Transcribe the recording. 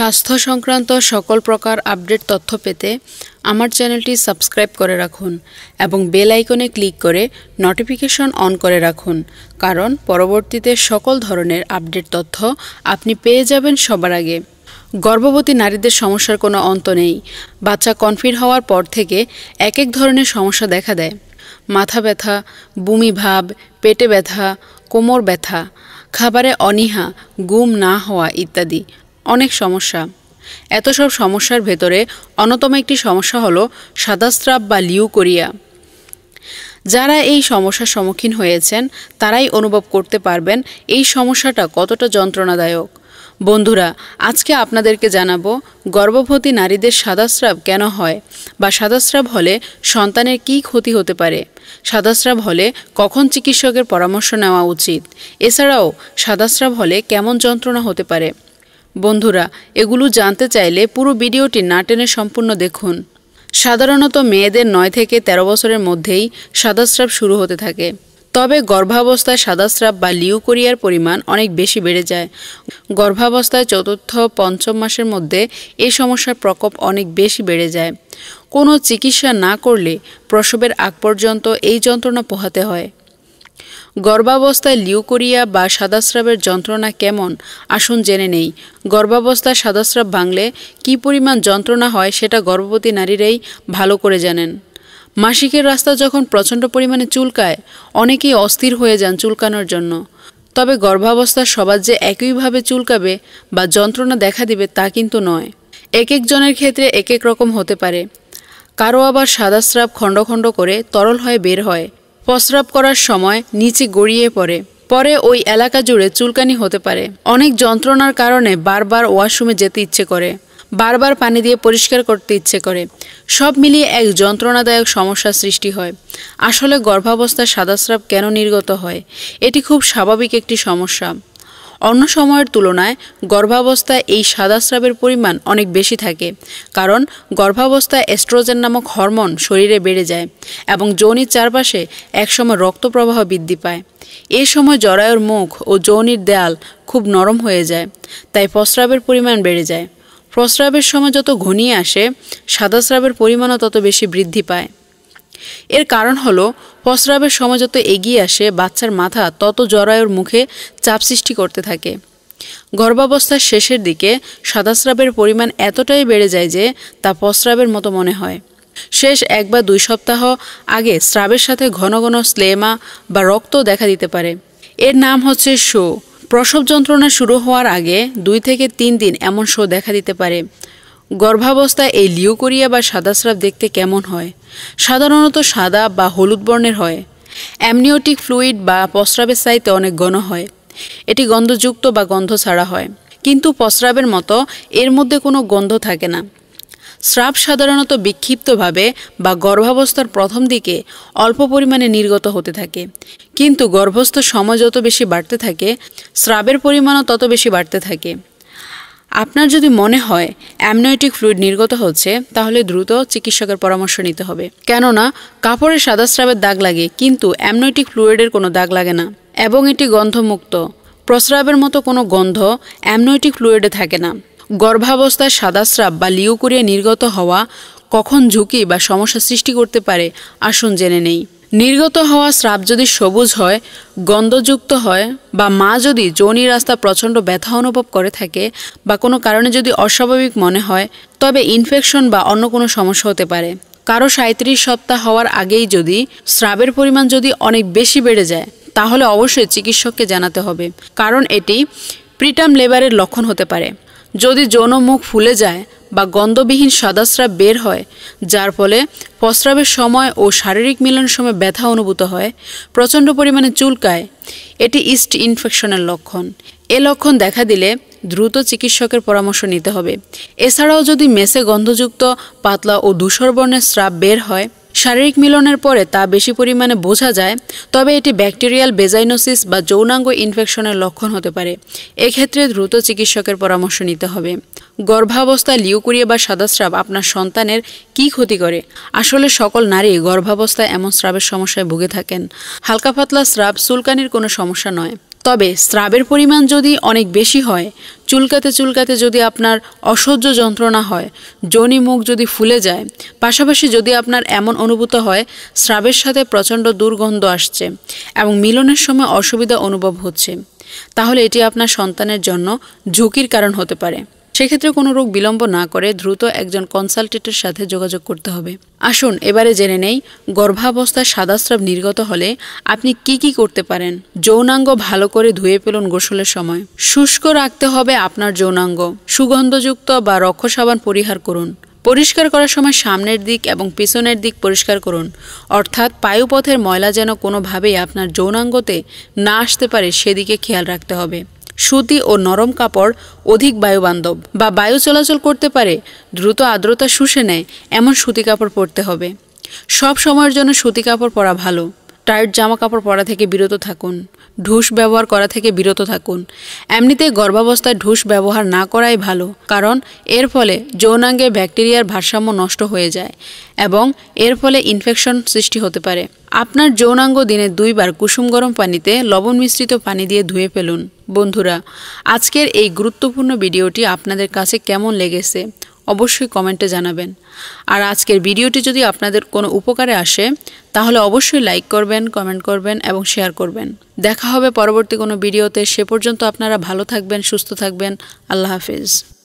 স্বাস্থ্য সংক্রান্ত সকল প্রকার আপডেট তথ্য পেতে আমার চ্যানেলটি সাবস্ক্রাইব করে রাখুন এবং বেল আইকনে ক্লিক করে নোটিফিকেশন অন করে রাখুন কারণ পরবর্তীতে সকল ধরনের আপডেট তথ্য আপনি পেয়ে যাবেন সবার আগে গর্ভবতী নারীদের সমস্যার কোনো অন্ত নেই বাচ্চা কনফিড হওয়ার পর থেকে এক এক ধরনের সমস্যা দেখা দেয় মাথা ব্যথা বমি ভাব পেটে ব্যথা কোমর ব্যথা খাবারে অনীহা গুম না হওয়া ইত্যাদি অনেক সমস্যা এত সব সমস্যার ভেতরে অন্যতম একটি সমস্যা হলো সাদাস্রাব বা করিয়া যারা এই সমস্যার সম্মুখীন হয়েছেন তারাই অনুভব করতে পারবেন এই সমস্যাটা কতটা যন্ত্রণাদায়ক বন্ধুরা আজকে আপনাদেরকে জানাবো গর্ভবতী নারীদের সাদাস্রাব কেন হয় বা সাদাস্রাব হলে সন্তানের কি ক্ষতি হতে পারে সাদাস্রাব হলে কখন চিকিৎসকের পরামর্শ নেওয়া উচিত এছাড়াও সাদাস্রাব হলে কেমন যন্ত্রণা হতে পারে বন্ধুরা এগুলো জানতে চাইলে পুরো ভিডিওটি না টেনে সম্পূর্ণ দেখুন সাধারণত মেয়েদের নয় থেকে ১৩ বছরের মধ্যেই সাদাস্রাব শুরু হতে থাকে তবে গর্ভাবস্থায় সাদাস্রাব বা লিউকোরিয়ার পরিমাণ অনেক বেশি বেড়ে যায় গর্ভাবস্থায় চতুর্থ পঞ্চম মাসের মধ্যে এই সমস্যার প্রকোপ অনেক বেশি বেড়ে যায় কোনো চিকিৎসা না করলে প্রসবের আগ পর্যন্ত এই যন্ত্রণা পোহাতে হয় গর্ভাবস্থায় লিউকোরিয়া বা সাদাস্রাবের যন্ত্রণা কেমন আসুন জেনে নেই গর্ভাবস্থায় সাদাস্রাব ভাঙলে কি পরিমাণ যন্ত্রণা হয় সেটা গর্ভবতী নারীরাই ভালো করে জানেন মাসিকের রাস্তা যখন প্রচণ্ড পরিমাণে চুলকায় অনেকেই অস্থির হয়ে যান চুলকানোর জন্য তবে গর্ভাবস্থা সবার যে একইভাবে চুলকাবে বা যন্ত্রণা দেখা দিবে তা কিন্তু নয় এক একজনের ক্ষেত্রে এক এক রকম হতে পারে কারো আবার সাদাস্রাব খণ্ড খণ্ড করে তরল হয়ে বের হয় প্রস্রাব করার সময় নিচে গড়িয়ে পড়ে পরে ওই এলাকা জুড়ে চুলকানি হতে পারে অনেক যন্ত্রণার কারণে বারবার ওয়াশরুমে যেতে ইচ্ছে করে বারবার পানি দিয়ে পরিষ্কার করতে ইচ্ছে করে সব মিলিয়ে এক যন্ত্রণাদায়ক সমস্যা সৃষ্টি হয় আসলে গর্ভাবস্থায় সাদাস্রাব কেন নির্গত হয় এটি খুব স্বাভাবিক একটি সমস্যা অন্য সময়ের তুলনায় গর্ভাবস্থায় এই সাদা স্রাবের পরিমাণ অনেক বেশি থাকে কারণ গর্ভাবস্থায় এস্ট্রোজেন নামক হরমোন শরীরে বেড়ে যায় এবং যৌনির চারপাশে একসময় রক্ত প্রবাহ বৃদ্ধি পায় এ সময় জরায়ুর মুখ ও যৌনির দেয়াল খুব নরম হয়ে যায় তাই প্রস্রাবের পরিমাণ বেড়ে যায় প্রস্রাবের সময় যত ঘনিয়ে আসে সাদা স্রাবের পরিমাণও তত বেশি বৃদ্ধি পায় এর কারণ হল প্রস্রাবের সময় যত এগিয়ে আসে বাচ্চার মাথা তত জরায়ুর মুখে চাপ সৃষ্টি করতে থাকে গর্ভাবস্থার শেষের দিকে সাদাস্রাবের পরিমাণ এতটাই বেড়ে যায় যে তা প্রস্রাবের মতো মনে হয় শেষ এক বা দুই সপ্তাহ আগে স্রাবের সাথে ঘন ঘন স্লেমা বা রক্ত দেখা দিতে পারে এর নাম হচ্ছে শো প্রসব যন্ত্রণা শুরু হওয়ার আগে দুই থেকে তিন দিন এমন শো দেখা দিতে পারে গর্ভাবস্থায় এই লিওকোরিয়া বা সাদা স্রাব দেখতে কেমন হয় সাধারণত সাদা বা হলুদ বর্ণের হয় অ্যামনিওটিক ফ্লুইড বা প্রস্রাবের চাইতে অনেক গণ হয় এটি গন্ধযুক্ত বা গন্ধ ছাড়া হয় কিন্তু প্রস্রাবের মতো এর মধ্যে কোনো গন্ধ থাকে না স্রাব সাধারণত বিক্ষিপ্তভাবে বা গর্ভাবস্থার প্রথম দিকে অল্প পরিমাণে নির্গত হতে থাকে কিন্তু গর্ভস্থ সময় যত বেশি বাড়তে থাকে স্রাবের পরিমাণও তত বেশি বাড়তে থাকে আপনার যদি মনে হয় অ্যামনয়েটিক ফ্লুইড নির্গত হচ্ছে তাহলে দ্রুত চিকিৎসকের পরামর্শ নিতে হবে কেননা কাপড়ে সাদা স্রাবের দাগ লাগে কিন্তু অ্যামনয়েটিক ফ্লুইডের কোনো দাগ লাগে না এবং এটি গন্ধমুক্ত প্রস্রাবের মতো কোনো গন্ধ অ্যামনয়েটিক ফ্লুইডে থাকে না গর্ভাবস্থায় সাদা স্রাব বা লিউকুরিয়া নির্গত হওয়া কখন ঝুঁকি বা সমস্যা সৃষ্টি করতে পারে আসুন জেনে নেই নির্গত হওয়া স্রাব যদি সবুজ হয় গন্ধযুক্ত হয় বা মা যদি যৌনি রাস্তা প্রচণ্ড ব্যথা অনুভব করে থাকে বা কোনো কারণে যদি অস্বাভাবিক মনে হয় তবে ইনফেকশন বা অন্য কোনো সমস্যা হতে পারে কারো সাঁত্রিশ সপ্তাহ হওয়ার আগেই যদি স্রাবের পরিমাণ যদি অনেক বেশি বেড়ে যায় তাহলে অবশ্যই চিকিৎসককে জানাতে হবে কারণ এটি প্রিটাম লেবারের লক্ষণ হতে পারে যদি যৌন মুখ ফুলে যায় বা গন্ধবিহীন সাদাস্রাব বের হয় যার ফলে প্রস্রাবের সময় ও শারীরিক মিলনের সময় ব্যথা অনুভূত হয় প্রচণ্ড পরিমাণে চুলকায় এটি ইস্ট ইনফেকশনের লক্ষণ এ লক্ষণ দেখা দিলে দ্রুত চিকিৎসকের পরামর্শ নিতে হবে এছাড়াও যদি মেসে গন্ধযুক্ত পাতলা ও ধূসর বর্ণের স্রাব বের হয় শারীরিক মিলনের পরে তা বেশি পরিমাণে বোঝা যায় তবে এটি ব্যাকটেরিয়াল বেজাইনোসিস বা যৌনাঙ্গ ইনফেকশনের লক্ষণ হতে পারে এক্ষেত্রে দ্রুত চিকিৎসকের পরামর্শ নিতে হবে গর্ভাবস্থায় লিউকুরিয়া বা সাদা স্রাব আপনার সন্তানের কি ক্ষতি করে আসলে সকল নারী গর্ভাবস্থায় এমন স্রাবের সমস্যায় ভুগে থাকেন হালকা পাতলা স্রাব সুলকানির কোনো সমস্যা নয় তবে স্রাবের পরিমাণ যদি অনেক বেশি হয় চুলকাতে চুলকাতে যদি আপনার অসহ্য যন্ত্রণা হয় যোনি মুখ যদি ফুলে যায় পাশাপাশি যদি আপনার এমন অনুভূত হয় স্রাবের সাথে প্রচণ্ড দুর্গন্ধ আসছে এবং মিলনের সময় অসুবিধা অনুভব হচ্ছে তাহলে এটি আপনার সন্তানের জন্য ঝুঁকির কারণ হতে পারে সেক্ষেত্রে কোনো রোগ বিলম্ব না করে দ্রুত একজন কনসালটেটের সাথে যোগাযোগ করতে হবে আসুন এবারে জেনে নেই গর্ভাবস্থায় সাদাস্রাব নির্গত হলে আপনি কি কি করতে পারেন যৌনাঙ্গ ভালো করে ধুয়ে পেলুন গোসলের সময় শুষ্ক রাখতে হবে আপনার যৌনাঙ্গ সুগন্ধযুক্ত বা রক্ষ সাবান পরিহার করুন পরিষ্কার করার সময় সামনের দিক এবং পিছনের দিক পরিষ্কার করুন অর্থাৎ পায়ুপথের ময়লা যেন কোনোভাবেই আপনার যৌনাঙ্গতে না আসতে পারে সেদিকে খেয়াল রাখতে হবে সুতি ও নরম কাপড় অধিক বায়ুবান্ধব বা বায়ু চলাচল করতে পারে দ্রুত আর্দ্রতা শুষে নেয় এমন সুতি কাপড় পরতে হবে সব সময়ের জন্য সুতি কাপড় পরা ভালো টাইট জামা কাপড় পরা থেকে বিরত থাকুন ঢুস ব্যবহার করা থেকে বিরত থাকুন এমনিতে গর্ভাবস্থায় ঢুস ব্যবহার না করাই ভালো কারণ এর ফলে যৌনাঙ্গে ব্যাকটেরিয়ার ভারসাম্য নষ্ট হয়ে যায় এবং এর ফলে ইনফেকশন সৃষ্টি হতে পারে আপনার যৌনাঙ্গ দিনে দুইবার কুসুম গরম পানিতে লবণ মিশ্রিত পানি দিয়ে ধুয়ে ফেলুন বন্ধুরা আজকের এই গুরুত্বপূর্ণ ভিডিওটি আপনাদের কাছে কেমন লেগেছে অবশ্যই কমেন্টে জানাবেন আর আজকের ভিডিওটি যদি আপনাদের কোনো উপকারে আসে তাহলে অবশ্যই লাইক করবেন কমেন্ট করবেন এবং শেয়ার করবেন দেখা হবে পরবর্তী কোনো ভিডিওতে সে পর্যন্ত আপনারা ভালো থাকবেন সুস্থ থাকবেন আল্লাহ হাফিজ